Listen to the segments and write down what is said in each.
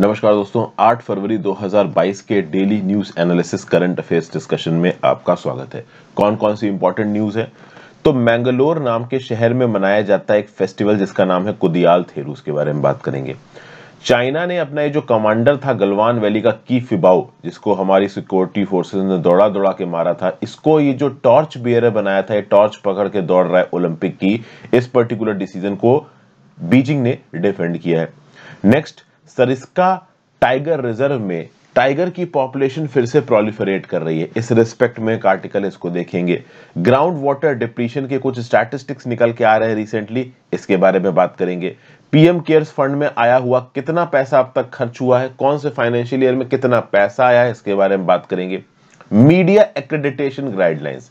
नमस्कार दोस्तों 8 फरवरी 2022 के daily news analysis current affairs discussion में आपका स्वागत है कौन कौन सी इंपॉर्टेंट न्यूज है तो मैंगलोर नाम के शहर में मनाया जाता है एक फेस्टिवल जिसका नाम है कुदियाल थेरू उसके बारे में बात करेंगे चाइना ने अपना ये जो कमांडर था गलवान वैली का की फिबाओ जिसको हमारी सिक्योरिटी फोर्सेज ने दौड़ा दौड़ा के मारा था इसको ये जो टॉर्च बियर बनाया था ये टॉर्च पकड़ के दौड़ रहा है ओलंपिक की इस पर्टिकुलर डिसीजन को बीजिंग ने डिफेंड किया है नेक्स्ट सरिस्का टाइगर रिजर्व में टाइगर की पॉपुलेशन फिर से प्रोलिफरेट कर रही है इस रिस्पेक्ट में एक आर्टिकल इसको देखेंगे ग्राउंड वाटर डिप्रीशन के कुछ स्टैटिस्टिक्स निकल के आ रहे हैं रिसेंटली इसके बारे में बात करेंगे पीएम केयर्स फंड में आया हुआ कितना पैसा अब तक खर्च हुआ है कौन से फाइनेंशियल ईयर में कितना पैसा आया है इसके बारे में बात करेंगे मीडिया एक्रेडिटेशन गाइडलाइंस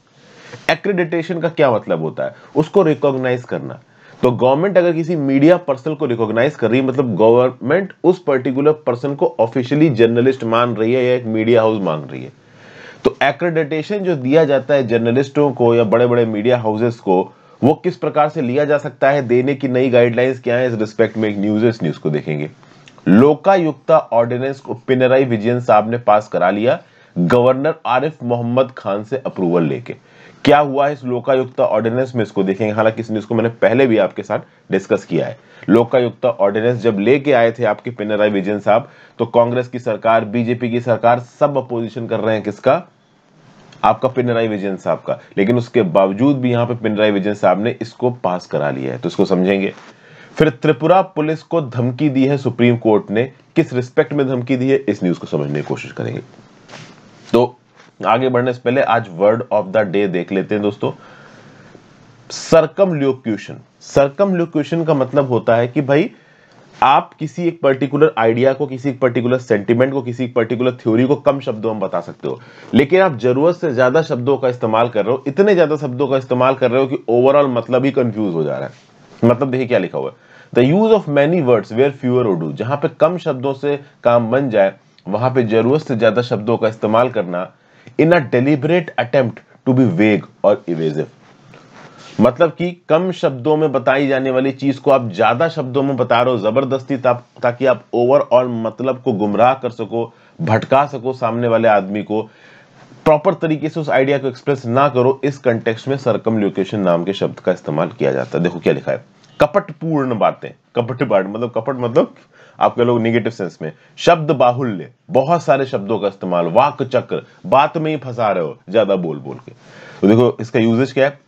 एक्रेडिटेशन का क्या मतलब होता है उसको रिकॉग्नाइज करना तो गवर्नमेंट अगर किसी मीडिया पर्सन को रिकॉग्नाइज कर रही है मतलब गवर्नमेंट उस पर्टिकुलर पर्सन को ऑफिशियली जर्नलिस्ट मान रही है या एक मीडिया हाउस मान रही है तो एक्रेडिटेशन जो दिया जाता है जर्नलिस्टों को या बड़े बड़े मीडिया हाउसेस को वो किस प्रकार से लिया जा सकता है देने की नई गाइडलाइंस क्या है इस रिस्पेक्ट में एक न्यूज इस न्यूज को देखेंगे लोकायुक्ता ऑर्डिनेंस को पिनराई विजयन साहब ने पास करा लिया गवर्नर आरिफ मोहम्मद खान से अप्रूवल लेके क्या हुआ है इस लोकायुक्त ऑर्डिनेंस में इसको देखेंगे हालांकि इसने इसको मैंने पहले भी आपके साथ डिस्कस किया है लोकायुक्त ऑर्डिनेंस जब लेके आए थे आपके पिनराई विजयन साहब तो कांग्रेस की सरकार बीजेपी की सरकार सब अपोजिशन कर रहे हैं किसका आपका पिनराई विजयन साहब का लेकिन उसके बावजूद भी यहां पर पिनराई विजयन साहब ने इसको पास करा लिया है तो इसको समझेंगे फिर त्रिपुरा पुलिस को धमकी दी है सुप्रीम कोर्ट ने किस रिस्पेक्ट में धमकी दी है इस न्यूज को समझने की कोशिश करेंगे तो आगे बढ़ने से पहले आज वर्ड ऑफ द डे देख लेते हैं दोस्तों सरकम ल्यूक्यूशन सरकम ल्यूक्यूशन का मतलब होता है कि भाई आप किसी एक पर्टिकुलर आइडिया को किसी एक पर्टिकुलर सेंटिमेंट को किसी एक पर्टिकुलर थ्योरी को कम शब्दों में बता सकते हो लेकिन आप जरूरत से ज्यादा शब्दों का इस्तेमाल कर रहे हो इतने ज्यादा शब्दों का इस्तेमाल कर रहे हो कि ओवरऑल मतलब ही कंफ्यूज हो जा रहा है मतलब देखिए क्या लिखा हुआ है the use of many words where fewer would do जहां पे कम शब्दों से काम बन जाए वहां पे जरूरत से ज्यादा शब्दों का इस्तेमाल करना in a deliberate attempt to be vague और इवेजिव मतलब कि कम शब्दों में बताई जाने वाली चीज को आप ज्यादा शब्दों में बता रहे हो जबरदस्ती ताकि आप ओवरऑल मतलब को गुमराह कर सको भटका सको सामने वाले आदमी को प्रॉपर तरीके से उस आइडिया को एक्सप्रेस ना करो इस कंटेक्स में सरकम लोकेशन नाम के शब्द का इस्तेमाल किया जाता है देखो क्या लिखा है कपटपूर्ण बातें कपट बात मतलब कपट मतलब आप कह लोग निगेटिव सेंस में शब्द बाहुल्य बहुत सारे शब्दों का इस्तेमाल वाक चक्र बात में ही फंसा रहे हो ज्यादा बोल बोल के तो देखो इसका यूजेज क्या है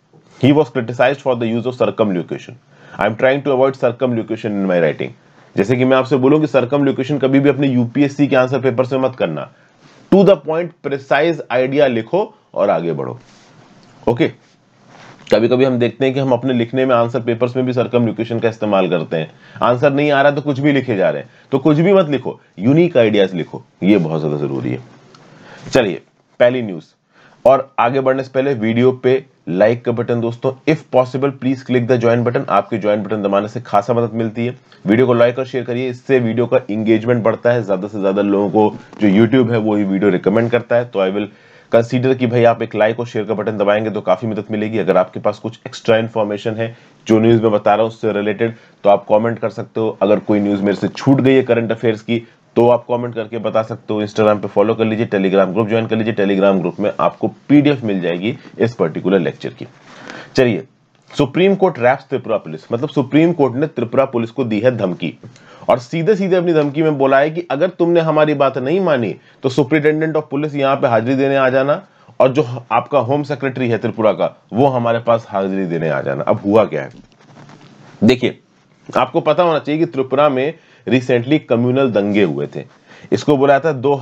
he was criticize for the use of circum I am trying to avoid circum in my writing जैसे कि मैं आपसे बोलूं कि सरकम कभी भी अपने यूपीएससी के आंसर पेपर से मत करना to the point precise idea लिखो और आगे बढ़ो ओके okay? कभी कभी हम देखते हैं कि हम अपने लिखने में आंसर पेपर्स में भी सरकम का इस्तेमाल करते हैं आंसर नहीं आ रहा तो कुछ भी लिखे जा रहे हैं तो कुछ भी मत लिखो यूनिक आइडियाज लिखो ये बहुत ज्यादा जरूरी है चलिए पहली न्यूज और आगे बढ़ने से पहले वीडियो पे लाइक का बटन दोस्तों if possible please click the join button आपके ज्वाइन बटन दबाने से खासा मदद मिलती है वीडियो को लाइक और शेयर करिए इससे वीडियो का इंगेजमेंट बढ़ता है ज्यादा से ज्यादा लोगों को जो यूट्यूब है वो ये वीडियो रिकमेंड करता है तो आई विल कंसीडर कि भाई आप एक लाइक और शेयर का बटन दबाएंगे तो काफ़ी मदद मिलेगी अगर आपके पास कुछ एक्स्ट्रा इन्फॉर्मेशन है जो न्यूज़ में बता रहा हूँ उससे रिलेटेड तो आप कॉमेंट कर सकते हो अगर कोई न्यूज़ मेरे से छूट गई है करंट अफेयर्स की तो आप कमेंट करके बता सकते हो इंस्टाग्राम पे फॉलो कर लीजिए टेलीग्राम ग्रुप ज्वाइन कर लीजिए टेलीग्राम ग्रुप में आपको पीडीएफ मिल जाएगी इस पर्टिकुलर लेक्चर की चलिए supreme court raps Tripura police मतलब सुप्रीम कोर्ट ने त्रिपुरा पुलिस को दी है धमकी और सीधे सीधे अपनी धमकी में बोला है कि अगर तुमने हमारी बात नहीं मानी तो सुप्रिंटेंडेंट ऑफ पुलिस यहां पे हाजिरी देने आ जाना और जो आपका होम सेक्रेटरी है त्रिपुरा का वो हमारे पास हाजिरी देने आ जाना अब हुआ क्या है देखिए आपको पता होना चाहिए कि त्रिपुरा में रिसेंटली कम्युनल दंगे हुए थे इसको बोला था दो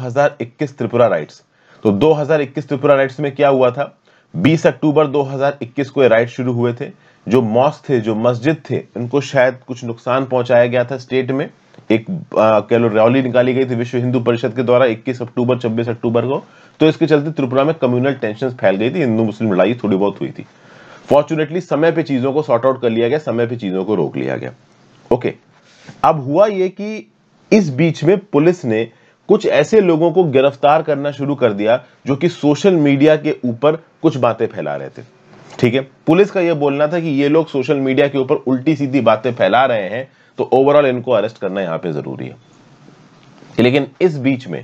त्रिपुरा राइट्स तो दो त्रिपुरा राइट्स में क्या हुआ था 20 अक्टूबर 2021 को ये राइट शुरू हुए थे जो मॉस थे जो मस्जिद थे उनको शायद कुछ नुकसान पहुंचाया गया था स्टेट में एक कह लो रैली निकाली गई थी विश्व हिंदू परिषद के द्वारा 21 अक्टूबर 26 अक्टूबर को तो इसके चलते त्रिपुरा में कम्युनल टेंशन फैल गई थी हिंदू मुस्लिम लड़ाई थोड़ी बहुत हुई थी फॉर्चुनेटली समय पर चीजों को सॉर्ट आउट कर लिया गया समय पर चीजों को रोक लिया गया ओके अब हुआ ये कि इस बीच में पुलिस ने कुछ ऐसे लोगों को गिरफ्तार करना शुरू कर दिया जो कि सोशल मीडिया के ऊपर कुछ बातें फैला रहे थे ठीक है पुलिस का यह बोलना था कि ये लोग सोशल मीडिया के ऊपर उल्टी सीधी बातें फैला रहे हैं तो ओवरऑल इनको अरेस्ट करना यहां पे जरूरी है लेकिन इस बीच में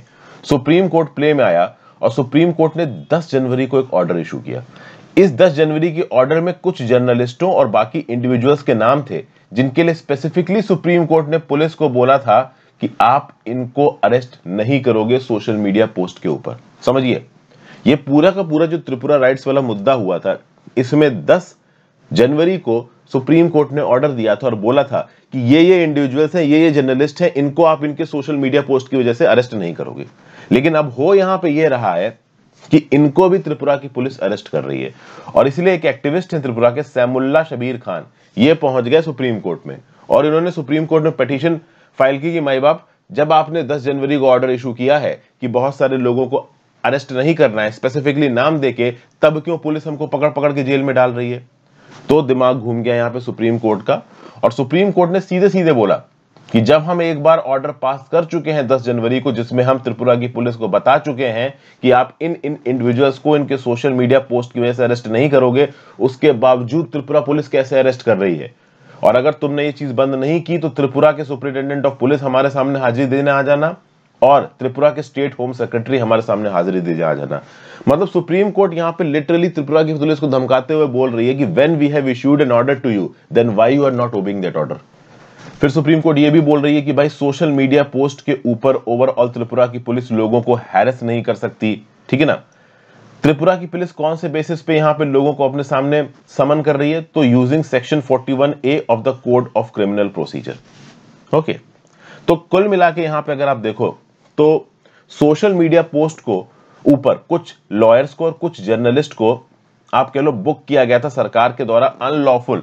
सुप्रीम कोर्ट प्ले में आया और सुप्रीम कोर्ट ने 10 जनवरी को एक ऑर्डर इशू किया इस 10 जनवरी के ऑर्डर में कुछ जर्नलिस्टों और बाकी इंडिविजुअल्स के नाम थे जिनके लिए स्पेसिफिकली सुप्रीम कोर्ट ने पुलिस को बोला था कि आप इनको अरेस्ट नहीं करोगे सोशल मीडिया पोस्ट के ऊपर समझिए ये पूरा का पूरा जो त्रिपुरा राइट्स वाला मुद्दा हुआ था इसमें 10 जनवरी को सुप्रीम कोर्ट ने ऑर्डर दिया था और बोला था कि ये ये इंडिविजुअल्स हैं ये ये जर्नलिस्ट हैं इनको आप इनके सोशल मीडिया पोस्ट की वजह से अरेस्ट नहीं करोगे लेकिन अब हो यहां पे ये रहा है कि इनको भी त्रिपुरा की पुलिस अरेस्ट कर रही है और इसलिए एक एक्टिविस्ट हैं त्रिपुरा के सैमुल्ला शबीर खान ये पहुंच गए सुप्रीम कोर्ट में और इन्होंने सुप्रीम कोर्ट में पटिशन की कि माई बाप जब आपने 10 जनवरी को ऑर्डर इशू किया है कि बहुत सारे लोगों को अरेस्ट नहीं करना है स्पेसिफिकली नाम देके तब क्यों पुलिस हमको पकड़ पकड़ के जेल में डाल रही है तो दिमाग घूम गया यहाँ पे सुप्रीम कोर्ट का और सुप्रीम कोर्ट ने सीधे सीधे बोला कि जब हम एक बार ऑर्डर पास कर चुके हैं 10 जनवरी को जिसमें हम त्रिपुरा की पुलिस को बता चुके हैं कि आप इन इन इंडिविजुअल्स को इनके सोशल मीडिया पोस्ट की वजह से अरेस्ट नहीं करोगे उसके बावजूद त्रिपुरा पुलिस कैसे अरेस्ट कर रही है और अगर तुमने ये चीज बंद नहीं की तो त्रिपुरा के सुप्रिंटेंडेंट ऑफ पुलिस हमारे सामने हाजिरी देने आ जाना और त्रिपुरा के स्टेट होम सेक्रेटरी हमारे सामने हाजिरी दे आ जाना मतलब सुप्रीम कोर्ट यहाँ पे लिटरली त्रिपुरा की पुलिस को धमकाते हुए बोल रही है कि when we have issued an order to you then why you are not obeying that order फिर सुप्रीम कोर्ट ये भी बोल रही है कि भाई सोशल मीडिया पोस्ट के ऊपर ओवरऑल त्रिपुरा की पुलिस लोगों को हैरस नहीं कर सकती ठीक है ना त्रिपुरा की पुलिस कौन से बेसिस पे यहाँ पे लोगों को अपने सामने समन कर रही है तो using section 41 A of the code of criminal procedure okay तो कुल मिला के यहाँ पे अगर आप देखो तो सोशल मीडिया पोस्ट को ऊपर कुछ लॉयर्स को और कुछ जर्नलिस्ट को आप कह लो बुक किया गया था सरकार के द्वारा अनलॉफुल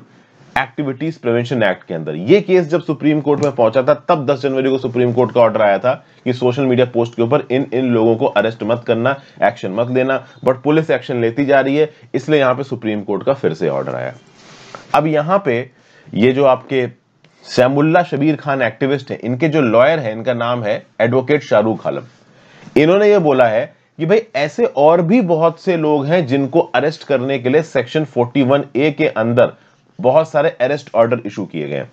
एक्टिविटीज प्रिवेंशन एक्ट के अंदर ये केस जब सुप्रीम कोर्ट में पहुंचा था तब 10 जनवरी को सुप्रीम कोर्ट का ऑर्डर आया था कि सोशल मीडिया पोस्ट के ऊपर इन इन लोगों को अरेस्ट मत करना एक्शन मत लेना बट पुलिस एक्शन लेती जा रही है इसलिए यहां पे सुप्रीम कोर्ट का फिर से ऑर्डर आया अब यहां पे ये जो आपके सैमुल्ला शबीर खान एक्टिविस्ट है इनके जो लॉयर है इनका नाम है एडवोकेट शाहरुख आलम इन्होंने ये बोला है कि भाई ऐसे और भी बहुत से लोग हैं जिनको अरेस्ट करने के लिए सेक्शन 41 ए के अंदर बहुत सारे अरेस्ट ऑर्डर इशू किए गए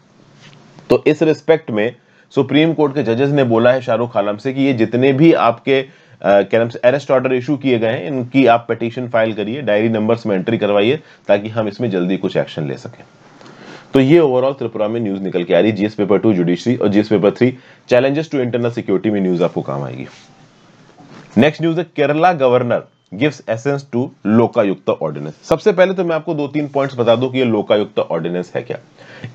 तो इस रिस्पेक्ट में सुप्रीम कोर्ट के जजेस ने बोला है शाहरुख आलम से कि ये जितने भी आपके क्या से अरेस्ट ऑर्डर इशू किए गए हैं इनकी आप पटिशन फाइल करिए डायरी नंबर्स में एंट्री करवाइए ताकि हम इसमें जल्दी कुछ एक्शन ले सकें तो ये ओवरऑल त्रिपुरा में न्यूज निकल के आ रही है जीएस पेपर टू जुडिशरी और GS paper three challenges to internal security में न्यूज आपको काम आएगी नेक्स्ट न्यूज है Kerala governor gives assent to Lokayukta ordinance सबसे पहले तो मैं आपको दो तीन पॉइंट्स बता दूं कि ये लोकायुक्त ऑर्डिनेंस है क्या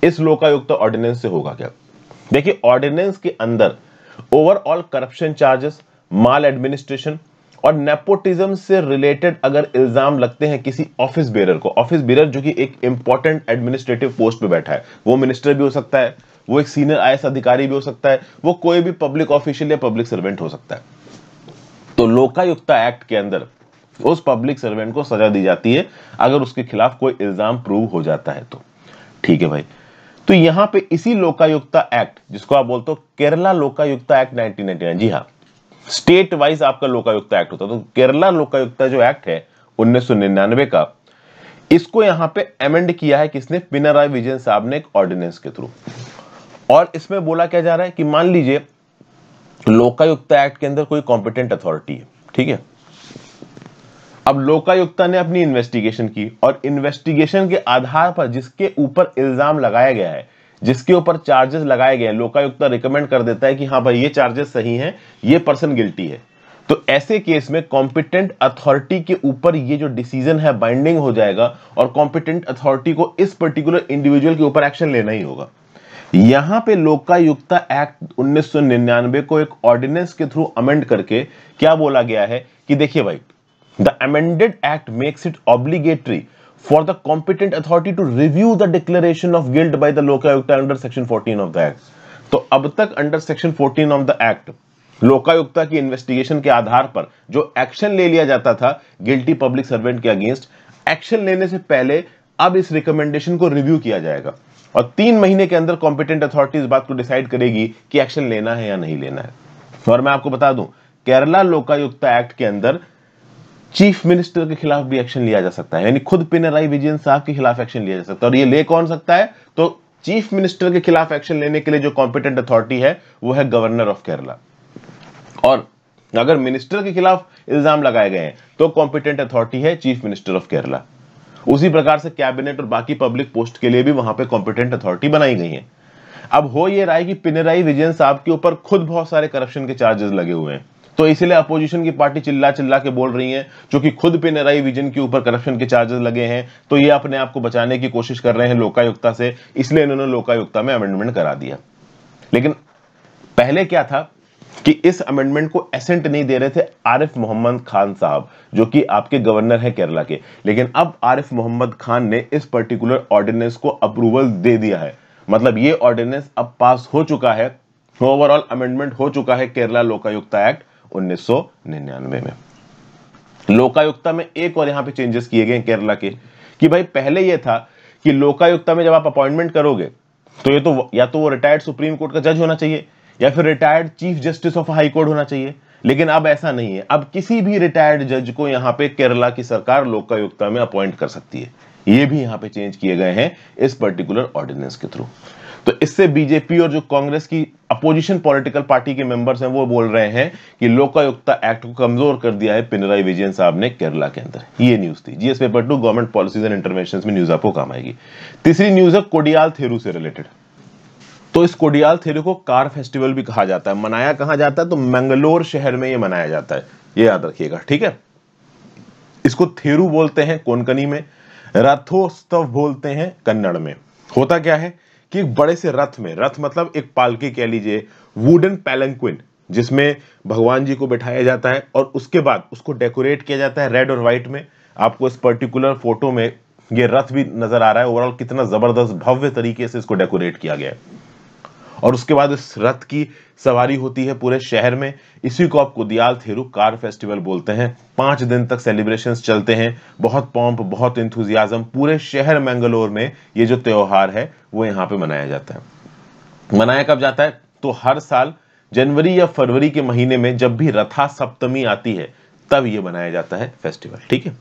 इस लोकायुक्त ऑर्डिनेंस से होगा क्या देखिए ऑर्डिनेंस के अंदर overall corruption charges maladministration और नेपोटिज्म से रिलेटेड अगर इल्जाम लगते हैं किसी ऑफिस बेरर को ऑफिस बेरर जो कि एक इंपॉर्टेंट एडमिनिस्ट्रेटिव पोस्ट पे बैठा है वो मिनिस्टर भी हो सकता है वो एक सीनियर आई अधिकारी भी हो सकता है वो कोई भी पब्लिक ऑफिशियल या पब्लिक सर्वेंट हो सकता है तो लोकायुक्त एक्ट के अंदर उस पब्लिक सर्वेंट को सजा दी जाती है अगर उसके खिलाफ कोई इल्जाम प्रूव हो जाता है तो ठीक है भाई तो यहां पे इसी लोकायुक्ता एक्ट जिसको आप बोलते हो केरला लोकायुक्ता एक्ट 1999 जी हाँ स्टेट वाइज आपका लोकायुक्ता एक्ट होता है तो केरला लोकायुक्ता जो एक्ट है उन्नीस का इसको यहां पे एमेंड किया है किसने पिनराय विजयन साहब ने एक ऑर्डिनेंस के थ्रू और इसमें बोला क्या जा रहा है कि मान लीजिए लोकायुक्त एक्ट के अंदर कोई कॉम्पिटेंट अथॉरिटी है ठीक है अब लोकायुक्ता ने अपनी इन्वेस्टिगेशन की और इन्वेस्टिगेशन के आधार पर जिसके ऊपर इल्जाम लगाया गया है जिसके ऊपर चार्जेस लगाए गए हैं लोकायुक्त रिकमेंड कर देता है कि हाँ भाई ये चार्जेस सही हैं ये पर्सन गिल्टी है तो ऐसे केस में कॉम्पिटेंट अथॉरिटी के ऊपर ये जो डिसीजन है बाइंडिंग हो जाएगा और कॉम्पिटेंट अथॉरिटी को इस पर्टिकुलर इंडिविजुअल के ऊपर एक्शन लेना ही होगा यहां पे लोकायुक्ता एक्ट 1999 को एक ऑर्डिनेंस के थ्रू अमेंड करके क्या बोला गया है कि देखिए भाई The amended act makes it obligatory for the competent authority to review the declaration of guilt by the Lokayukta under section 14 of the act. तो अब तक under section 14 of the act Lokayukta की इन्वेस्टिगेशन के आधार पर जो एक्शन ले लिया जाता था गिल्टी पब्लिक सर्वेंट के अगेंस्ट एक्शन लेने से पहले अब इस रिकमेंडेशन को रिव्यू किया जाएगा और तीन महीने के अंदर कॉम्पिटेंट अथॉरिटी इस बात को डिसाइड करेगी कि एक्शन लेना है या नहीं लेना है और मैं आपको बता दूं केरला लोकायुक्त एक्ट के अंदर चीफ मिनिस्टर के खिलाफ भी एक्शन लिया जा सकता है यानी खुद पिनराई विजयन साहब के खिलाफ एक्शन लिया जा सकता है और ये ले कौन सकता है तो चीफ मिनिस्टर के खिलाफ एक्शन लेने के लिए जो कॉम्पिटेंट अथॉरिटी है वो है गवर्नर ऑफ केरला और अगर मिनिस्टर के खिलाफ इल्जाम लगाए गए हैं तो कॉम्पिटेंट अथॉरिटी है चीफ मिनिस्टर ऑफ केरला उसी प्रकार से कैबिनेट और बाकी पब्लिक पोस्ट के लिए भी वहां पे कॉम्पिटेंट अथॉरिटी बनाई गई है अब हो ये राय कि पिनराई विजयन साहब के ऊपर खुद बहुत सारे करप्शन के चार्जेस लगे हुए हैं तो इसीलिए अपोजिशन की पार्टी चिल्ला चिल्ला के बोल रही है जो कि खुद पे विजन के ऊपर करप्शन के चार्जेस लगे हैं तो ये अपने आप को बचाने की कोशिश कर रहे हैं लोकायुक्ता से इसलिए इन्होंने लोकायुक्ता में अमेंडमेंट करा दिया लेकिन पहले क्या था कि इस अमेंडमेंट को एसेंट नहीं दे रहे थे आरिफ मोहम्मद खान साहब जो कि आपके गवर्नर हैं केरला के लेकिन अब आरिफ मोहम्मद खान ने इस पर्टिकुलर ऑर्डिनेंस को अप्रूवल दे दिया है मतलब ये ऑर्डिनेंस अब पास हो चुका है ओवरऑल अमेंडमेंट हो चुका है केरला लोकायुक्ता एक्ट 1999 में लोकायुक्ता में एक और यहां पे चेंजेस किए गए केरला के कि भाई पहले यह था कि लोकायुक्ता में जब आप अपॉइंटमेंट करोगे तो ये तो या तो वो रिटायर्ड सुप्रीम कोर्ट का जज होना चाहिए या फिर retired chief justice of high court होना चाहिए लेकिन अब ऐसा नहीं है अब किसी भी रिटायर्ड जज को यहां पे केरला की सरकार लोकायुक्ता में अपॉइंट कर सकती है ये भी यहां पे चेंज किए गए हैं इस पर्टिकुलर ऑर्डिनेंस के थ्रू तो इससे बीजेपी और जो कांग्रेस की अपोजिशन पॉलिटिकल पार्टी के मेंबर्स हैं वो बोल रहे हैं कि लोकायुक्त एक्ट को कमजोर कर दिया है पिनराई विजयन साहब ने केरला के अंदर ये न्यूज थी GS paper two government policies and intervention में न्यूज आपको काम आएगी तीसरी न्यूज है कोडियाल थेरू से रिलेटेड तो इस कोडियाल थेरू को कार फेस्टिवल भी कहा जाता है मनाया कहा जाता है तो मैंगलोर शहर में यह मनाया जाता है ये याद रखिएगा ठीक है इसको थेरू बोलते हैं कोनकनी में रथोत्सव बोलते हैं कन्नड़ में होता क्या है कि एक बड़े से रथ में रथ मतलब एक पालकी कह लीजिए वुडन पैलंक्विन जिसमें भगवान जी को बैठाया जाता है और उसके बाद उसको डेकोरेट किया जाता है रेड और व्हाइट में आपको इस पर्टिकुलर फोटो में ये रथ भी नजर आ रहा है ओवरऑल कितना जबरदस्त भव्य तरीके से इसको डेकोरेट किया गया है और उसके बाद इस रथ की सवारी होती है पूरे शहर में इसी को आप कुदियाल थेरू कार फेस्टिवल बोलते हैं पांच दिन तक सेलिब्रेशन चलते हैं बहुत पॉम्प बहुत इंथुजियाजम पूरे शहर मैंगलोर में ये जो त्योहार है वो यहाँ पे मनाया जाता है मनाया कब जाता है तो हर साल जनवरी या फरवरी के महीने में जब भी रथा सप्तमी आती है तब ये मनाया जाता है फेस्टिवल ठीक है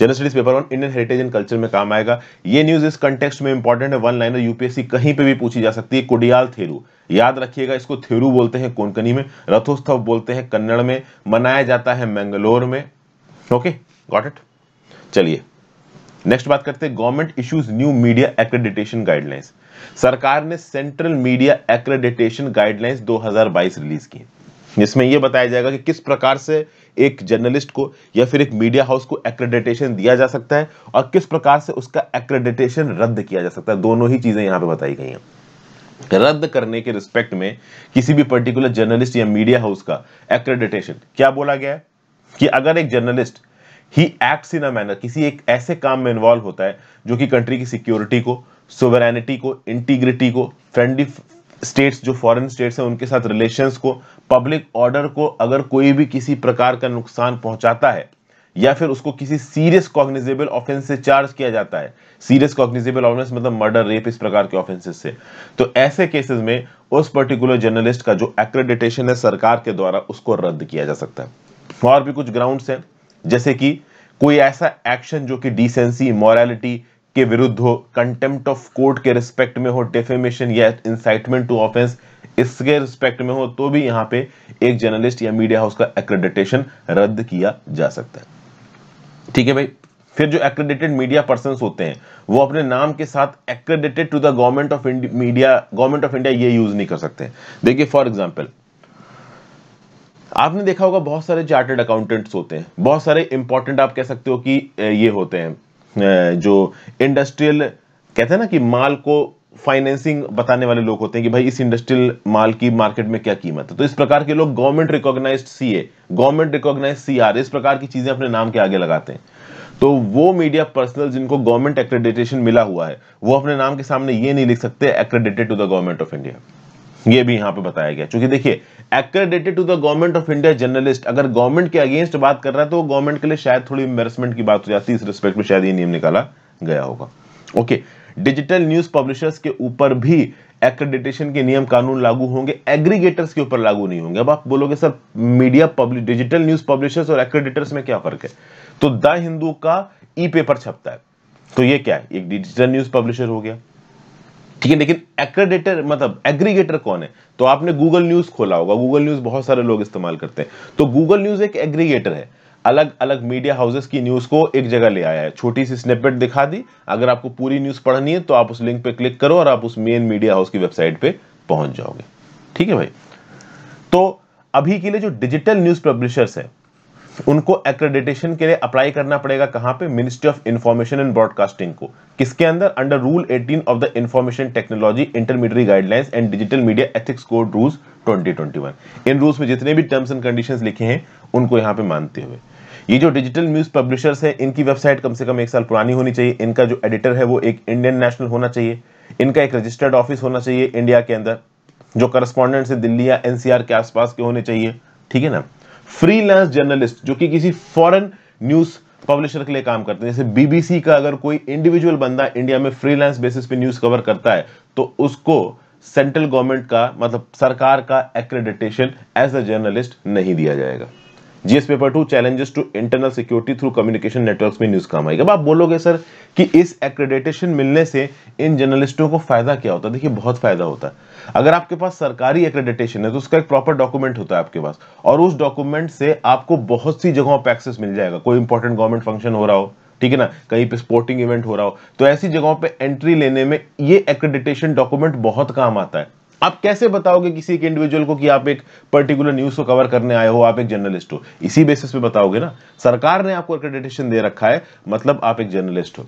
general studies paper one Indian heritage and culture में काम आएगा ये न्यूज इस कंटेक्स्ट में इंपॉर्टेंट है वन लाइनर यूपीएससी कहीं पे भी पूछी जा सकती है कुडियाल थेरू याद रखिएगा इसको थेरू बोलते हैं कोंकनी में रथोत्सव बोलते हैं कन्नड़ में मनाया जाता है मैंगलोर में ओके गॉट इट चलिए नेक्स्ट बात करते हैं government issues new media accreditation guidelines सरकार ने central media accreditation guidelines 2022 release की जिसमें यह बताया जाएगा कि किस प्रकार से एक जर्नलिस्ट को या फिर एक मीडिया हाउस को एक्रेडिटेशन दिया जा सकता है और किस प्रकार से उसका एक्रेडिटेशन रद्द किया जा सकता है दोनों ही चीजें यहां पर बताई गई हैं रद्द करने के रिस्पेक्ट में किसी भी पर्टिकुलर जर्नलिस्ट या मीडिया हाउस का एक्रेडिटेशन क्या बोला गया है कि अगर एक जर्नलिस्ट ही एक्ट इन अ मैनर किसी एक ऐसे काम में इन्वॉल्व होता है जो कि कंट्री की सिक्योरिटी को सोवरेनिटी को इंटीग्रिटी को फ्रेंडली स्टेट्स जो फॉरेन स्टेट्स हैं उनके साथ रिलेशंस को पब्लिक ऑर्डर को अगर कोई भी किसी प्रकार का नुकसान पहुंचाता है या फिर उसको किसी सीरियस कॉग्निजेबल ऑफेंस से चार्ज किया जाता है सीरियस कॉग्निजेबल ऑफेंस मतलब मर्डर रेप इस प्रकार के ऑफेंसेस से तो ऐसे केसेस में उस पर्टिकुलर जर्नलिस्ट का जो एक्रेडिटेशन है सरकार के द्वारा उसको रद्द किया जा सकता है और भी कुछ ग्राउंड्स हैं जैसे कि कोई ऐसा एक्शन जो कि डिसेंसी मॉरलिटी के विरुद्ध हो कंटेम्प्ट ऑफ कोर्ट के रिस्पेक्ट में हो डेफेमेशन या इंसाइटमेंट टू ऑफेंस इसके रिस्पेक्ट में हो तो भी यहां पे एक जर्नलिस्ट या मीडिया हाउस का एक्रेडिटेशन रद्द किया जा सकता है ठीक है भाई फिर जो एक्रेडिटेड मीडिया पर्सन होते हैं वो अपने नाम के साथ accredited to the government of media government of India ये यूज नहीं कर सकते देखिए फॉर एग्जाम्पल आपने देखा होगा बहुत सारे चार्टर्ड अकाउंटेंट्स होते हैं बहुत सारे इंपॉर्टेंट आप कह सकते हो कि ये होते हैं जो इंडस्ट्रियल कहते हैं ना कि माल को फाइनेंसिंग बताने वाले लोग होते हैं कि भाई इस इंडस्ट्रियल माल की मार्केट में क्या कीमत है तो इस प्रकार के लोग government recognise a government recognise CR इस प्रकार की चीजें अपने नाम के आगे लगाते हैं तो वो मीडिया पर्सनल जिनको गवर्नमेंट एक्रेडिटेशन मिला हुआ है वो अपने नाम के सामने ये नहीं लिख सकते accredited to the government of India ये भी यहां पे बताया गया चूंकि देखिए accredited to the government of India journalist अगर गवर्नमेंट के अगेंस्ट बात कर रहा है तो गवर्नमेंट के लिए शायद थोड़ी एम्बेरसमेंट की बात हो जाती है इस रिस्पेक्ट में शायद ये नियम निकाला गया होगा ओके डिजिटल न्यूज पब्लिशर्स के ऊपर भी एक्रेडिटेशन के नियम कानून लागू होंगे एग्रीगेटर्स के ऊपर लागू नहीं होंगे अब आप बोलोगे sir media public digital news publishers और एक्रेडिटर्स में क्या फर्क है तो द हिंदू का ई पेपर छपता है तो ये क्या है एक डिजिटल न्यूज पब्लिशर हो गया ठीक है लेकिन एक्रेडेटर मतलब एग्रीगेटर कौन है तो आपने गूगल न्यूज खोला होगा गूगल न्यूज बहुत सारे लोग इस्तेमाल करते हैं तो गूगल न्यूज एक एग्रीगेटर है अलग अलग मीडिया हाउसेस की न्यूज को एक जगह ले आया है छोटी सी स्नेपेट दिखा दी अगर आपको पूरी न्यूज पढ़नी है तो आप उस लिंक पे क्लिक करो और आप उस मेन मीडिया हाउस की वेबसाइट पे पहुंच जाओगे ठीक है भाई तो अभी के लिए जो डिजिटल न्यूज पब्लिशर्स है उनको एक्रेडिटेशन के लिए अप्लाई करना पड़ेगा कहां पे ministry of information and broadcasting को किसके अंदर under rule 18 of the information technology intermediate guidelines and digital media ethics code rules 2021 इन रूल्स में जितने भी टर्म्स एंड कंडीशंस लिखे हैं उनको यहां पे मानते हुए ये जो डिजिटल न्यूज पब्लिशर्स है इनकी वेबसाइट कम से कम एक साल पुरानी होनी चाहिए इनका जो एडिटर है वो एक इंडियन नेशनल होना चाहिए इनका एक रजिस्टर्ड ऑफिस होना चाहिए इंडिया के अंदर जो करस्पॉन्डेंट्स है दिल्ली या एनसीआर के आसपास के होने चाहिए ठीक है ना फ्रीलांस जर्नलिस्ट जो कि किसी फॉरेन न्यूज पब्लिशर के लिए काम करते हैं जैसे बीबीसी का अगर कोई इंडिविजुअल बंदा इंडिया में फ्रीलांस बेसिस पे न्यूज कवर करता है तो उसको सेंट्रल गवर्नमेंट का मतलब सरकार का एक्रेडिटेशन एज अ जर्नलिस्ट नहीं दिया जाएगा GS paper two challenges to internal security through communication network में न्यूज काम आएगी अब आप बोलोगे सर कि इस एक्रेडिटेशन मिलने से इन जर्नलिस्टों को फायदा क्या होता है देखिए बहुत फायदा होता है अगर आपके पास सरकारी एक्रेडिटेशन है तो उसका एक प्रॉपर डॉक्यूमेंट होता है आपके पास और उस डॉक्यूमेंट से आपको बहुत सी जगहों पर एक्सेस मिल जाएगा कोई इंपॉर्टेंट गवर्नमेंट फंक्शन हो रहा हो ठीक है ना कहीं पे स्पोर्टिंग इवेंट हो रहा हो तो ऐसी जगहों पे एंट्री लेने में ये एक्रेडिटेशन डॉक्यूमेंट बहुत काम आता है आप कैसे बताओगे किसी एक इंडिविजुअल को कि आप एक पर्टिकुलर न्यूज को कवर करने आए हो आप एक जर्नलिस्ट हो इसी बेसिस पे बताओगे ना सरकार ने आपको एक्रेडिटेशन दे रखा है मतलब आप एक जर्नलिस्ट हो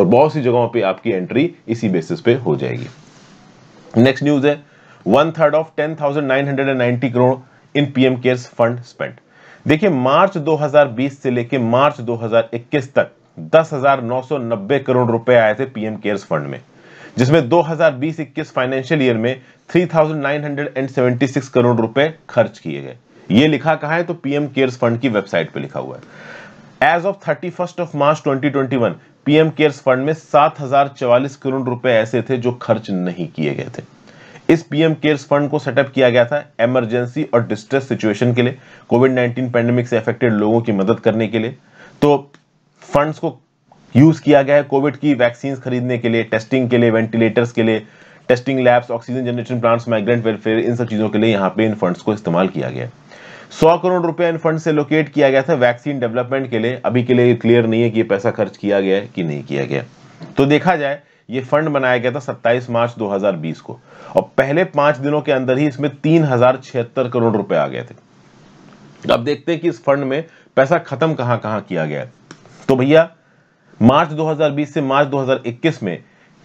और बहुत सी जगहों पे आपकी एंट्री इसी बेसिस पे हो जाएगी नेक्स्ट न्यूज है one third of ten thousand nine hundred and ninety crore in PM cares fund spend देखिए मार्च 2020 से लेकर मार्च 2021 तक दस करोड़ रुपए आए थे पीएम केयर्स फंड में जिसमें 2020-21 फाइनेंशियल ईयर में 3,976 करोड़ रुपए खर्च किए गए ये लिखा कहा है तो पीएम केयर्स फंड की वेबसाइट पे लिखा हुआ है as of thirty of March 2021 PM cares fund में 7,044 करोड़ रुपए ऐसे थे जो खर्च नहीं किए गए थे इस पीएम केयर्स फंड को सेटअप किया गया था इमरजेंसी और डिस्ट्रेस सिचुएशन के लिए कोविड 19 पेंडेमिक से अफेक्टेड लोगों की मदद करने के लिए तो फंड्स को यूज़ किया गया है कोविड की वैक्सीन खरीदने के लिए टेस्टिंग के लिए वेंटिलेटर्स के लिए testing labs oxygen generation plants migrant welfare इन सब चीज़ों के लिए यहाँ पे इन फंड्स को इस्तेमाल किया गया सौ करोड़ रुपया इन फंड से लोकेट किया गया था वैक्सीन डेवलपमेंट के लिए अभी के लिए क्लियर नहीं है कि ये पैसा खर्च किया गया है कि नहीं किया गया तो देखा जाए ये फंड बनाया गया था 27 मार्च 2020 को और पहले पांच दिनों के अंदर ही इसमें तीन हजार छिहत्तर करोड़ रुपए आ गए थे अब देखते हैं कि इस फंड में पैसा खत्म कहां कहां किया गया तो भैया मार्च 2020 से मार्च 2021 में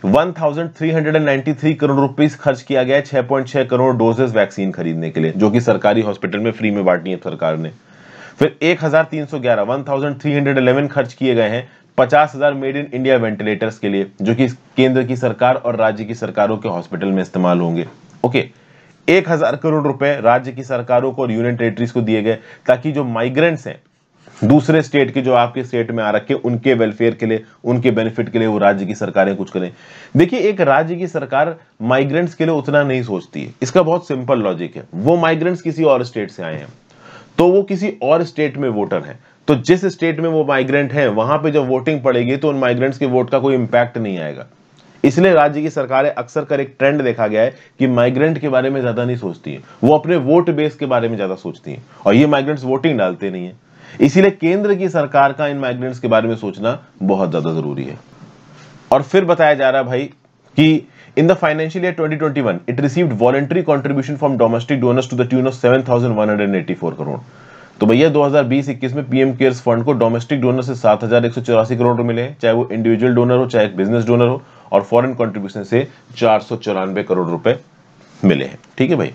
1393 करोड़ रुपीस खर्च किया गया 6.6 करोड़ डोजेस वैक्सीन खरीदने के लिए जो कि सरकारी हॉस्पिटल में फ्री में बांटनी है सरकार ने फिर 1311 1311 खर्च किए गए हैं 50,000 मेड इन इंडिया वेंटिलेटर्स के लिए जो कि केंद्र की सरकार और राज्य की सरकारों के हॉस्पिटल में इस्तेमाल होंगे ओके एक हजार करोड़ रुपए राज्य की सरकारों को और यूनियन टेरिटरीज को दिए गए ताकि जो माइग्रेंट्स हैं दूसरे स्टेट के जो आपके स्टेट में आ रखे उनके वेलफेयर के लिए उनके बेनिफिट के लिए वो राज्य की सरकारें कुछ करें देखिए एक राज्य की सरकार माइग्रेंट्स के लिए उतना नहीं सोचती है इसका बहुत सिंपल लॉजिक है वो माइग्रेंट्स किसी और स्टेट से आए हैं तो वो किसी और स्टेट में वोटर हैं तो जिस स्टेट में वो माइग्रेंट हैं वहां पे जब वोटिंग पड़ेगी तो उन माइग्रेंट्स के वोट का कोई इंपैक्ट नहीं आएगा इसलिए राज्य की सरकारें अक्सर कर एक ट्रेंड देखा गया है कि माइग्रेंट के बारे में ज्यादा नहीं सोचती है वो अपने वोट बेस के बारे में ज्यादा सोचती है और ये माइग्रेंट्स वोटिंग डालते नहीं है इसीलिए केंद्र की सरकार का इन माइग्रेंट्स के बारे में सोचना बहुत ज़्यादा ज़रूरी है और फिर बताया जा रहा है भाई कि in the financial year 2021 it received voluntary contribution from domestic donors to the tune of 7184 crore तो भैया 2020-21 में पीएम केयर्स फंड को डोमेस्टिक डोनर से सात करोड़ मिले चाहे वो इंडिविजुअल डोनर हो चाहे बिजनेस डोनर हो और फॉरेन कंट्रीब्यूशन से चार करोड़ रुपए मिले हैं ठीक है भाई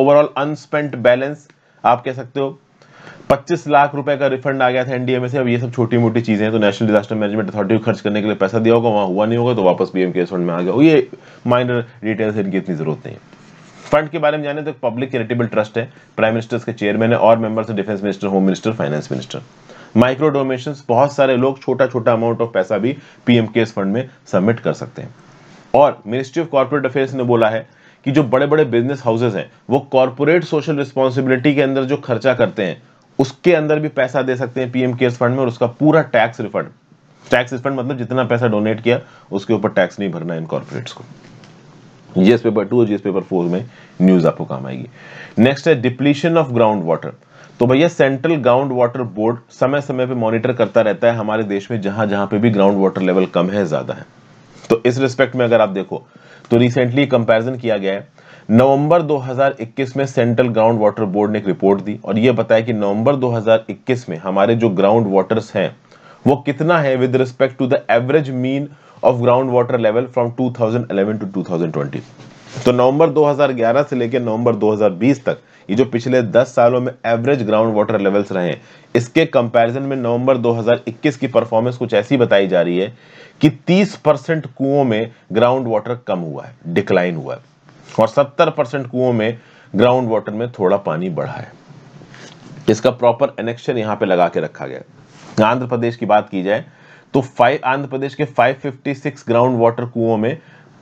ओवरऑल अनस्पेंट बैलेंस आप कह सकते हो पच्चीस लाख रुपए का रिफंड आ गया था एनडीए में से अब ये सब छोटी मोटी चीजें हैं तो नेशनल डिजास्टर मैनेजमेंट अथॉरिटी को खर्च करने के लिए पैसा दिया होगा वहां हुआ नहीं होगा तो वापस पीएम केयर फंड में आ गया ये माइनर डिटेल्स इनकी इतनी जरूरत नहीं है फंड के बारे में जाने तो पब्लिक चैरिटेबल ट्रस्ट है प्राइम मिनिस्टर के चेयरमैन है और मेंबर्स है defence minister home minister finance minister micro donation बहुत सारे लोग छोटा छोटा अमाउंट ऑफ पैसा भी पीएम केस फंड में सबमिट कर सकते हैं और मिनिस्ट्री ऑफ कॉर्पोरेट अफेयर्स ने बोला है कि जो बड़े बड़े बिजनेस हाउसेज हैं वो कॉर्पोरेट सोशल रिस्पॉन्सिबिलिटी के अंदर जो खर्चा करते हैं उसके अंदर भी पैसा दे सकते हैं पीएम केयर्स फंड में और उसका पूरा टैक्स रिफंड टैक्स रिफंड मतलब जितना पैसा डोनेट किया उसके ऊपर टैक्स नहीं भरना इन कॉर्पोरेट्स को जीएस पेपर टू और जीएस पेपर फोर में न्यूज आपको काम आएगी नेक्स्ट है डिप्लीशन ऑफ ग्राउंड वाटर तो भैया सेंट्रल ग्राउंड वाटर बोर्ड समय समय पे मॉनिटर करता रहता है हमारे देश में जहां जहां पे भी ग्राउंड वाटर लेवल कम है ज्यादा है तो इस रिस्पेक्ट में अगर आप देखो तो रिसेंटली कंपैरिजन किया गया है नवंबर 2021 में सेंट्रल ग्राउंड वाटर बोर्ड ने एक रिपोर्ट दी और यह बताया कि नवंबर 2021 में हमारे जो ग्राउंड वाटर्स हैं वो कितना है with respect to the average mean of ground water level from 2011 to 2020 तो नवंबर 2011 से लेकर नवंबर 2020 तक ये जो पिछले 10 सालों में एवरेज ग्राउंड वाटर लेवल्स रहे इसके कंपैरिजन में नवंबर 2021 की परफॉर्मेंस कुछ ऐसी बताई जा रही है कि 30 परसेंट कुओं में ग्राउंड वाटर कम हुआ है डिक्लाइन हुआ है और 70 परसेंट कुओं में ग्राउंड वाटर में थोड़ा पानी बढ़ा है इसका प्रॉपर एनेक्शन यहाँ पे लगा के रखा गया आंध्र प्रदेश की बात की जाए तो फाइव आंध्र प्रदेश के 556 ग्राउंड वाटर कुओं में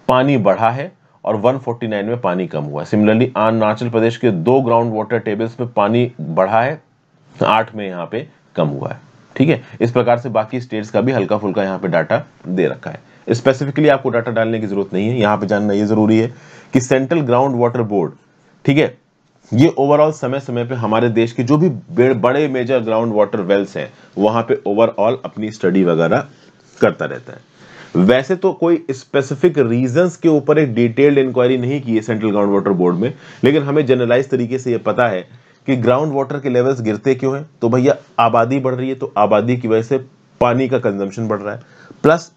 पानी बढ़ा है और 149 में पानी कम हुआ है सिमिलरली अरुणाचल प्रदेश के दो ग्राउंड वाटर टेबल्स में पानी बढ़ा है आठ में यहाँ पे कम हुआ है ठीक है इस प्रकार से बाकी स्टेट्स का भी हल्का फुल्का यहाँ पे डाटा दे रखा है स्पेसिफिकली आपको डाटा डालने की जरूरत नहीं है यहां पे जानना ये जरूरी है कि सेंट्रल ग्राउंड वाटर बोर्ड ठीक है ये ओवरऑल समय समय पे हमारे देश के जो भी बड़े मेजर ग्राउंड वाटर वेल्स हैं वहां पे ओवरऑल अपनी स्टडी वगैरह करता रहता है वैसे तो कोई स्पेसिफिक रीजंस के ऊपर एक डिटेल्ड इंक्वायरी नहीं की है सेंट्रल ग्राउंड वाटर बोर्ड में लेकिन हमें जनरलाइज तरीके से ये पता है कि ग्राउंड वाटर के लेवल्स गिरते क्यों हैं तो भैया आबादी बढ़ रही है तो आबादी की वजह से पानी का कंजम्पशन बढ़ रहा है प्लस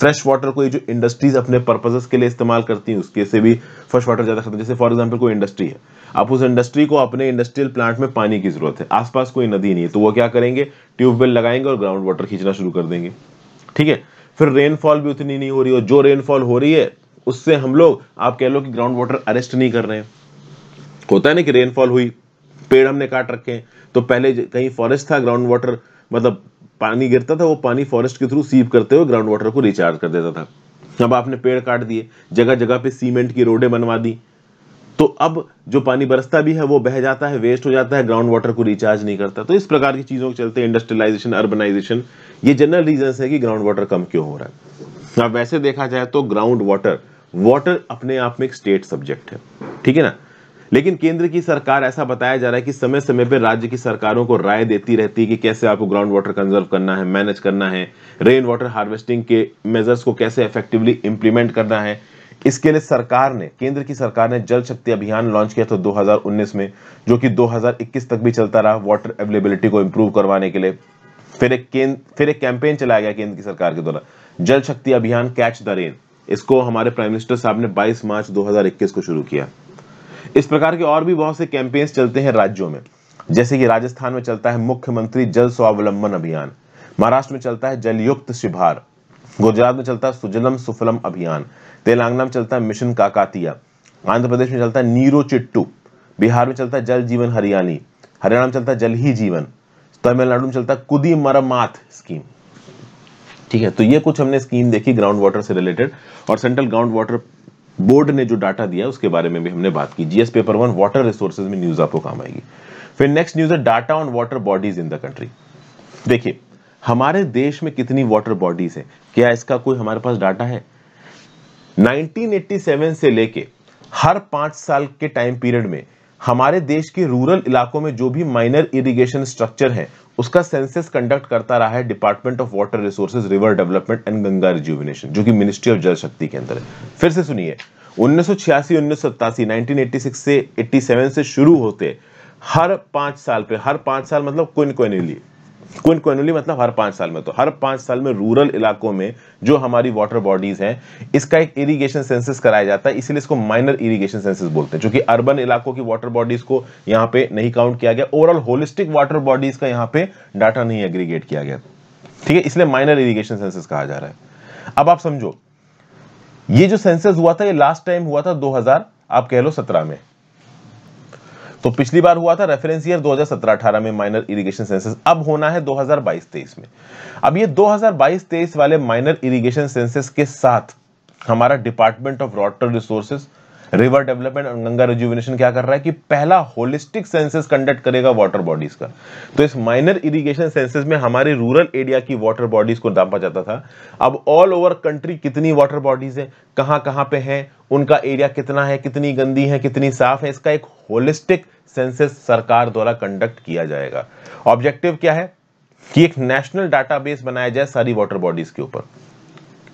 फ्रेश वाटर को ये जो इंडस्ट्रीज अपने पर्पजेस के लिए इस्तेमाल करती हैं उसके से भी फ्रेश वाटर ज़्यादा खत्म जैसे फॉर एग्जाम्पल कोई इंडस्ट्री है आप उस इंडस्ट्री को अपने इंडस्ट्रियल प्लांट में पानी की जरूरत है आसपास कोई नदी नहीं है तो वो क्या करेंगे ट्यूबवेल लगाएंगे और ग्राउंड वाटर खींचना शुरू कर देंगे ठीक है फिर रेनफॉल भी उतनी नहीं हो रही और जो रेनफॉल हो रही है उससे हम लोग आप कह लो कि ग्राउंड वाटर अरेस्ट नहीं कर रहे हैं होता है ना कि रेनफॉल हुई पेड़ हमने काट रखे हैं तो पहले कहीं फॉरेस्ट था ग्राउंड वाटर मतलब पानी गिरता था वो पानी फॉरेस्ट के थ्रू सीव करते हुए ग्राउंड वाटर को रिचार्ज कर देता था अब आपने पेड़ काट दिए जगह जगह पे सीमेंट की रोडें बनवा दी तो अब जो पानी बरसता भी है वो बह जाता है वेस्ट हो जाता है ग्राउंड वाटर को रिचार्ज नहीं करता तो इस प्रकार की चीज़ों के चलते इंडस्ट्रियलाइजेशन अर्बनाइजेशन ये जनरल रीजन है कि ग्राउंड वाटर कम क्यों हो रहा है अब वैसे देखा जाए तो ग्राउंड वाटर वाटर अपने आप में एक स्टेट सब्जेक्ट है ठीक है ना लेकिन केंद्र की सरकार ऐसा बताया जा रहा है कि समय समय पर राज्य की सरकारों को राय देती रहती है कि कैसे आपको ग्राउंड वाटर कंजर्व करना है मैनेज करना है रेन वाटर हार्वेस्टिंग के मेजर्स को कैसे इफेक्टिवली इंप्लीमेंट करना है इसके लिए सरकार ने केंद्र की सरकार ने जल शक्ति अभियान लॉन्च किया था 2019 में जो कि 2021 तक भी चलता रहा वाटर अवेलेबिलिटी को इंप्रूव करवाने के लिए फिर एक केंद्र फिर एक कैंपेन चलाया गया केंद्र की सरकार के द्वारा जल शक्ति अभियान कैच द रेन इसको हमारे प्राइम मिनिस्टर साहब ने 22 मार्च 2021 को शुरू किया इस प्रकार के और भी बहुत से कैंपेन्स चलते हैं राज्यों में जैसे कि राजस्थान में चलता है मुख्यमंत्री जल स्वावलंबन अभियान महाराष्ट्र में चलता है जलयुक्त शिभार गुजरात में चलता है सुजलम सुफलम अभियान तेलंगाना में चलता है मिशन काकातिया आंध्र प्रदेश में चलता है नीरो चिट्टू बिहार में चलता है जल जीवन हरियाली हरियाणा में चलता है जल ही जीवन तमिलनाडु में चलता है कुदी मरमात स्कीम ठीक है तो ये कुछ हमने स्कीम देखी ग्राउंड वाटर से रिलेटेड और सेंट्रल ग्राउंड वाटर बोर्ड ने जो डाटा दिया उसके बारे में भी हमने बात की GS paper one water resources में न्यूज आपको काम आएगी फिर नेक्स्ट न्यूज है data on water bodies in the country देखिए हमारे देश में कितनी वाटर बॉडीज है क्या इसका कोई हमारे पास डाटा है 1987 से लेके हर पांच साल के टाइम पीरियड में हमारे देश के रूरल इलाकों में जो भी माइनर इरिगेशन स्ट्रक्चर है उसका सेंसस कंडक्ट करता रहा है department of water resources river development and Ganga rejuvenation जो कि मिनिस्ट्री ऑफ जल शक्ति के अंदर है फिर से सुनिए 1986 1987 1986 से 87 से शुरू होते हर पांच साल पे हर पांच साल मतलब कोई न कोई नहीं लिए क्विनक्वेनुअली मतलब हर पांच साल में तो हर पांच साल में रूरल इलाकों में जो हमारी वाटर बॉडीज हैं इसका एक इरिगेशन सेंसिस कराया जाता है इसीलिए इसको माइनर इरिगेशन सेंसिस बोलते हैं क्योंकि अर्बन इलाकों की वाटर बॉडीज को यहां पे नहीं काउंट किया गया ओवरऑल होलिस्टिक वाटर बॉडीज का यहां पे डाटा नहीं एग्रीगेट किया गया ठीक है इसलिए माइनर इरीगेशन सेंसिस कहा जा रहा है अब आप समझो ये जो सेंसस हुआ था ये लास्ट टाइम हुआ था दो आप कह लो सत्रह में तो पिछली बार हुआ था रेफरेंस ईयर 2017-18 में माइनर इरिगेशन सेंसस अब होना है 2022-23 में अब ये 2022-23 वाले माइनर इरिगेशन सेंसस के साथ हमारा department of water resources river development और गंगा रिज्यूविनेशन क्या कर रहा है कि पहला होलिस्टिक सेंसेस कंडक्ट करेगा वाटर बॉडीज का तो इस माइनर इरिगेशन सेंसेस में हमारे रूरल एरिया की वाटर बॉडीज को नापा जाता था अब ऑल ओवर कंट्री कितनी वाटर बॉडीज है कहाँ कहाँ पे है उनका एरिया कितना है कितनी गंदी है कितनी साफ है इसका एक होलिस्टिक सेंसेस सरकार द्वारा कंडक्ट किया जाएगा ऑब्जेक्टिव क्या है कि एक नेशनल डाटाबेस बनाया जाए सारी वाटर बॉडीज के ऊपर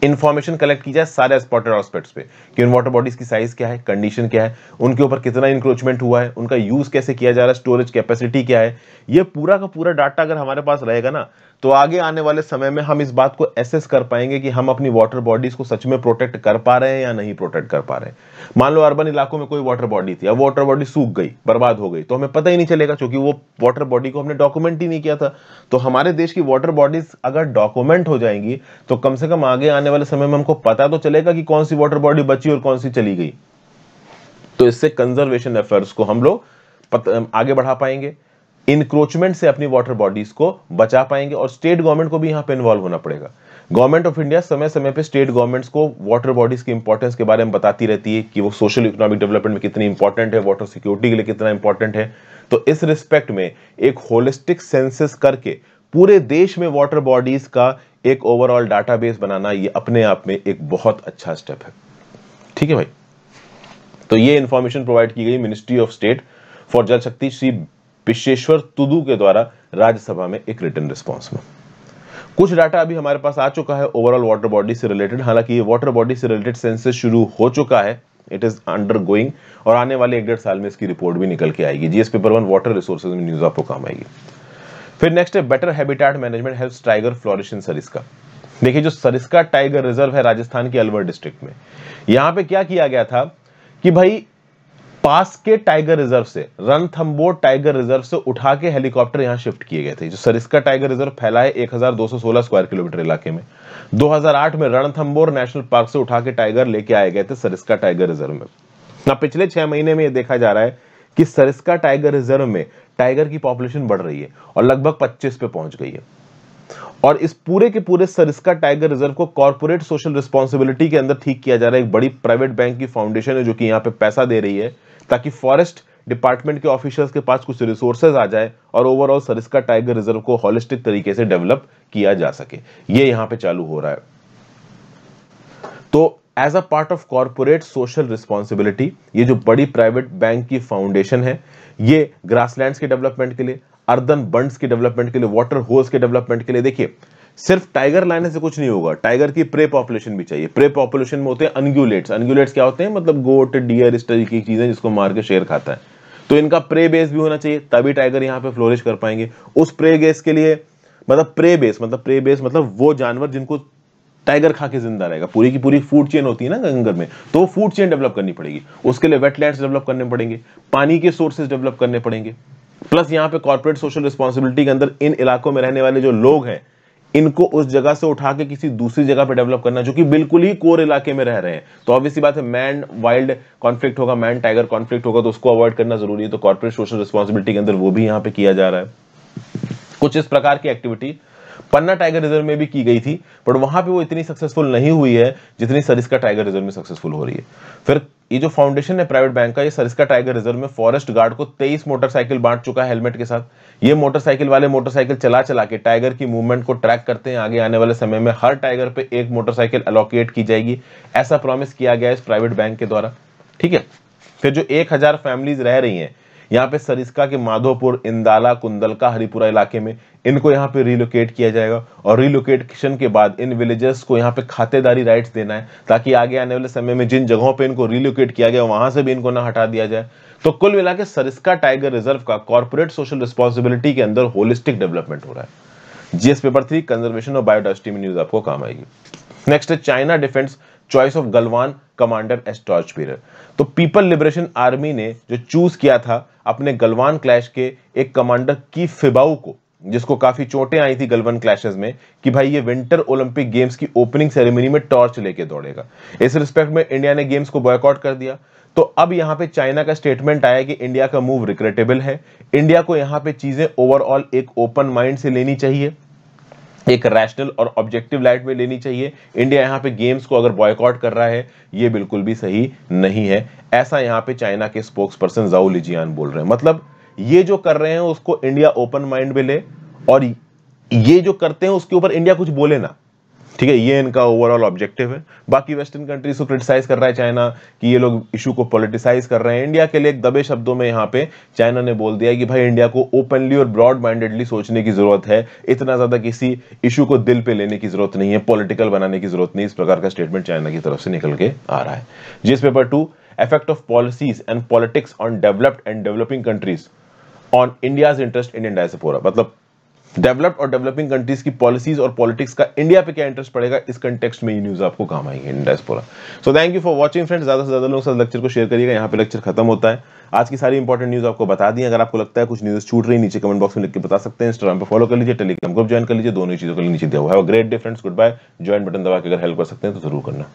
इन्फॉर्मेशन कलेक्ट की जाए सारे स्पॉटेड हॉस्पिट्स पे कि उन वाटर बॉडीज की साइज क्या है कंडीशन क्या है उनके ऊपर कितना इंक्रोचमेंट हुआ है उनका यूज कैसे किया जा रहा है स्टोरेज कैपेसिटी क्या है ये पूरा का पूरा डाटा अगर हमारे पास रहेगा ना तो आगे आने वाले समय में हम इस बात को एसेस कर पाएंगे कि हम अपनी वाटर बॉडीज को सच में प्रोटेक्ट कर पा रहे हैं या नहीं प्रोटेक्ट कर पा रहे हैं मान लो अर्बन इलाकों में कोई वाटर बॉडी थी अब वाटर बॉडी सूख गई बर्बाद हो गई तो हमें पता ही नहीं चलेगा क्योंकि वो वाटर बॉडी को हमने डॉक्यूमेंट ही नहीं किया था तो हमारे देश की वाटर बॉडीज अगर डॉक्यूमेंट हो जाएंगी तो कम से कम आगे आने वाले समय में हमको पता तो चलेगा कि कौन सी वाटर बॉडी बची और कौन सी चली गई तो इससे कंजर्वेशन एफर्ट्स को हम लोग आगे बढ़ा पाएंगे इंक्रोचमेंट से अपनी वाटर बॉडीज को बचा पाएंगे और स्टेट गवर्नमेंट को भी यहाँ पे इन्वॉल्व होना पड़ेगा गवर्नमेंट ऑफ इंडिया समय समय पे स्टेट गवर्नमेंट्स को वाटर बॉडीज की इंपॉर्टेंस के बारे में बताती रहती है कि वो सोशल इकोनॉमिक डेवलपमेंट में कितनी इंपॉर्टेंट है वाटर सिक्योरिटी के लिए कितना इंपॉर्टेंट है तो इस रिस्पेक्ट में एक होलिस्टिक सेंसिस करके पूरे देश में वाटर बॉडीज का एक ओवरऑल डाटाबेस बनाना ये अपने आप में एक बहुत अच्छा स्टेप है ठीक है भाई तो ये इंफॉर्मेशन प्रोवाइड की गई मिनिस्ट्री ऑफ स्टेट फॉर जल शक्ति श्री पिशेश्वर तुदू के द्वारा राज्यसभा में एक रिटर्न रिस्पॉन्स में कुछ डाटा अभी हमारे पास आ चुका है ओवरऑल वाटर बॉडी से रिलेटेड हालांकि ये वाटर बॉडी से रिलेटेड सेंसस शुरू हो चुका है इट इज अंडर गोइंग और आने वाले एक डेढ़ साल में इसकी रिपोर्ट भी निकल के आएगी GS paper one water resources में न्यूज आपको काम आएगी फिर नेक्स्ट है better habitat management help tiger flourish in Sariska देखिए जो सरिस्का टाइगर रिजर्व है राजस्थान के अलवर डिस्ट्रिक्ट में यहां पे क्या किया गया था कि भाई पास के टाइगर रिजर्व से रणथम्बोर टाइगर रिजर्व से उठा के हेलीकॉप्टर यहां शिफ्ट किए गए थे जो सरिस्का टाइगर रिजर्व फैला है 1216 स्क्वायर किलोमीटर इलाके में 2008 में रणथम्बोर नेशनल पार्क से उठा के टाइगर लेके आए गए थे सरिस्का टाइगर रिजर्व में ना पिछले छह महीने में यह देखा जा रहा है कि सरिस्का टाइगर रिजर्व में टाइगर की पॉपुलेशन बढ़ रही है और लगभग पच्चीस पे पहुंच गई है और इस पूरे के पूरे सरिस्का टाइगर रिजर्व को कॉर्पोरेट सोशल रिस्पॉन्सिबिलिटी के अंदर ठीक किया जा रहा है एक बड़ी प्राइवेट बैंक की फाउंडेशन है जो कि यहां पे पैसा दे रही है ताकि फॉरेस्ट डिपार्टमेंट के ऑफिशियल्स के पास कुछ रिसोर्सेज आ जाए और ओवरऑल सरिस्का टाइगर रिजर्व को होलिस्टिक तरीके से डेवलप किया जा सके ये यहां पे चालू हो रहा है तो as a part of corporate social responsibility ये जो बड़ी प्राइवेट बैंक की फाउंडेशन है ये ग्रासलैंड्स के डेवलपमेंट के लिए अर्दन बंड्स के डेवलपमेंट के लिए वाटर होल्स के डेवलपमेंट के लिए देखिए सिर्फ टाइगर लाने से कुछ नहीं होगा टाइगर की प्रे पॉपुलेशन भी चाहिए प्रे पॉपुलेशन में होते हैं अनग्यूलेट्स अनग्यूलेट्स क्या होते हैं मतलब गोट डियर इस तरीके की चीजें जिसको मार के शेर खाता है तो इनका प्रे बेस भी होना चाहिए तभी टाइगर यहाँ पे फ्लोरिश कर पाएंगे उस प्रे बेस के लिए मतलब प्रे बेस मतलब प्रे बेस मतलब वो जानवर जिनको टाइगर खा के जिंदा रहेगा पूरी की पूरी फूड चेन होती है ना गंगर में तो वो फूड चेन डेवलप करनी पड़ेगी उसके लिए वेटलैंड्स डेवलप करने पड़ेंगे पानी के सोर्सेज डेवलप करने पड़ेंगे प्लस यहाँ पे कॉर्पोरेट सोशल रिस्पॉन्सिबिलिटी के अंदर इन इलाकों में रहने वाले जो लोग हैं इनको उस जगह से उठा के किसी दूसरी जगह पे डेवलप करना जो कि बिल्कुल ही कोर इलाके में रह रहे हैं तो ऑब्वियसली बात है मैन वाइल्ड कॉन्फ्लिक्ट होगा मैन टाइगर कॉन्फ्लिक्ट होगा तो उसको अवॉइड करना जरूरी है तो कॉर्पोरेट सोशल रिस्पॉन्सिबिलिटी के अंदर वो भी यहाँ पे किया जा रहा है कुछ इस प्रकार की एक्टिविटी पन्ना टाइगर रिजर्व में भी की गई थी बट वहां पे वो इतनी सक्सेसफुल नहीं हुई है जितनी सरिस्का टाइगर रिजर्व में सक्सेसफुल हो रही है फिर ये जो फाउंडेशन है प्राइवेट बैंक का ये सरिस्का टाइगर रिजर्व में फॉरेस्ट गार्ड को 23 मोटरसाइकिल बांट चुका है हेलमेट के साथ ये मोटरसाइकिल वाले मोटरसाइकिल चला चला के टाइगर की मूवमेंट को ट्रैक करते हैं आगे आने वाले समय में हर टाइगर पे एक मोटरसाइकिल अलोकेट की जाएगी ऐसा प्रॉमिस किया गया है इस प्राइवेट बैंक के द्वारा ठीक है फिर जो एक हजार फैमिलीज रह रही हैं यहाँ पे सरिस्का के माधोपुर इंदाला कुंदलका हरिपुरा इलाके में इनको यहाँ पे रिलोकेट किया जाएगा और रिलोकेटेशन के बाद इन विलेजेस को यहाँ पे खातेदारी राइट्स देना है ताकि आगे आने वाले समय में जिन जगहों पे इनको रिलोकेट किया गया वहां से भी इनको ना हटा दिया जाए तो कुल मिला के सरिस्का टाइगर रिजर्व का कॉरपोरेट सोशल रिस्पॉन्सिबिलिटी के अंदर होलिस्टिक डेवलपमेंट हो रहा है जीएस पेपर थ्री कंजर्वेशन और बायोडाइवर्सिटी में न्यूज आपको काम आएगी नेक्स्ट है China defence choice of Galwan commander as torch bearer तो पीपल लिबरेशन आर्मी ने जो चूज किया था अपने गलवान क्लैश के एक कमांडर की फिबाऊ को जिसको काफी चोटें आई थी गलवान क्लैशेस में कि भाई ये विंटर ओलंपिक गेम्स की ओपनिंग सेरेमनी में टॉर्च लेके दौड़ेगा इस रिस्पेक्ट में इंडिया ने गेम्स को बॉयकॉट कर दिया तो अब यहाँ पे चाइना का स्टेटमेंट आया कि इंडिया का मूव रिग्रेटेबल है इंडिया को यहाँ पे चीजें ओवरऑल एक ओपन माइंड से लेनी चाहिए एक रैशनल और ऑब्जेक्टिव लाइट में लेनी चाहिए इंडिया यहाँ पे गेम्स को अगर बॉयकॉट कर रहा है ये बिल्कुल भी सही नहीं है ऐसा यहाँ पे चाइना के स्पोक्स पर्सन जाऊ लिजियान बोल रहे हैं मतलब ये जो कर रहे हैं उसको इंडिया ओपन माइंड में ले और ये जो करते हैं उसके ऊपर इंडिया कुछ बोले ना ठीक है ये इनका ओवरऑल ऑब्जेक्टिव है बाकी वेस्टर्न कंट्रीज को क्रिटिसाइज कर रहा है चाइना कि ये लोग इशू को पॉलिटिसाइज कर रहे हैं इंडिया के लिए एक दबे शब्दों में यहाँ पे चाइना ने बोल दिया कि भाई इंडिया को ओपनली और ब्रॉड माइंडेडली सोचने की जरूरत है इतना ज्यादा किसी इशू को दिल पे लेने की जरूरत नहीं है पॉलिटिकल बनाने की जरूरत नहीं इस प्रकार का स्टेटमेंट चाइना की तरफ से निकल के आ रहा है जिस paper two effect of policies and politics on developed and developing countries on India's interest in India diaspora मतलब डेवलप्ड और डेवलपिंग कंट्रीज की पॉलिसीज और पॉलिटिक्स का इंडिया पे क्या इंटरेस्ट पड़ेगा इस कंटेक्स्ट में ये न्यूज आपको काम आएंगे इंडिया पूरा so thank you for watching friends ज्यादा से ज्यादा लोगों साथ लेक्चर को शेयर करिएगा यहाँ पे लेक्चर खत्म होता है आज की सारी इंपॉर्टेंट न्यूज आपको बता दी अगर आपको लगता है कुछ न्यूज छूट रही नीचे कमेंट बॉक्स में लिख के बता सकते हैं इंस्टाग्राम पर फॉलो कर लीजिए टेलीग्राम ग्रुप ज्वाइन कर लीजिए दोनों चीजों के लिए नीचे दिया हुआ है great difference goodbye join button दबा के अगर हेल्प कर सकते हैं तो जरूर करना